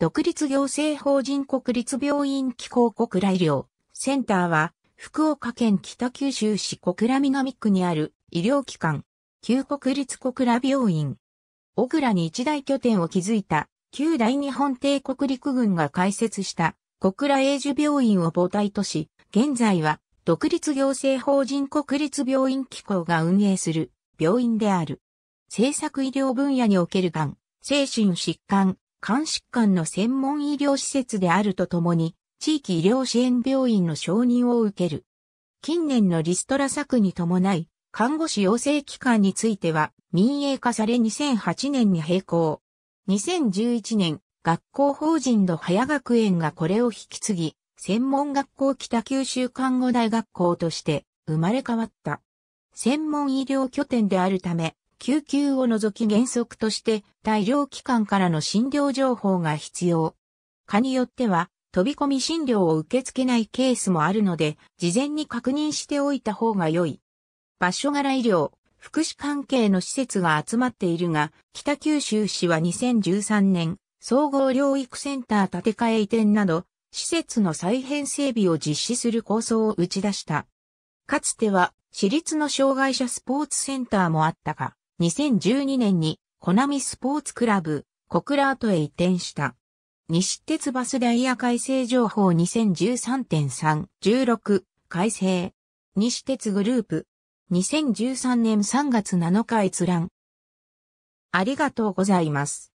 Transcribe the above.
独立行政法人国立病院機構小倉医療センターは、福岡県北九州市小倉南区にある医療機関、旧国立小倉病院。小倉に一大拠点を築いた、旧大日本帝国陸軍が開設した小倉永寿病院を母体とし、現在は独立行政法人国立病院機構が運営する病院である。政策医療分野におけるがん、精神疾患、肝疾患の専門医療施設であるとともに、地域医療支援病院の承認を受ける。近年のリストラ策に伴い、看護師養成機関については民営化され2008年に閉校。2011年、学校法人の早学園がこれを引き継ぎ、専門学校北九州看護大学校として生まれ変わった。専門医療拠点であるため、救急を除き原則として大量機関からの診療情報が必要。蚊によっては、飛び込み診療を受け付けないケースもあるので、事前に確認しておいた方が良い。場所柄医療、福祉関係の施設が集まっているが、北九州市は2013年、総合療育センター建て替え移転など、施設の再編整備を実施する構想を打ち出した。かつては、私立の障害者スポーツセンターもあったが、2012年にコナミスポーツクラブ、コクラートへ移転した。西鉄バスダイヤ改正情報2013.3、16、改正。西鉄グループ。2013年3月7日閲覧。ありがとうございます。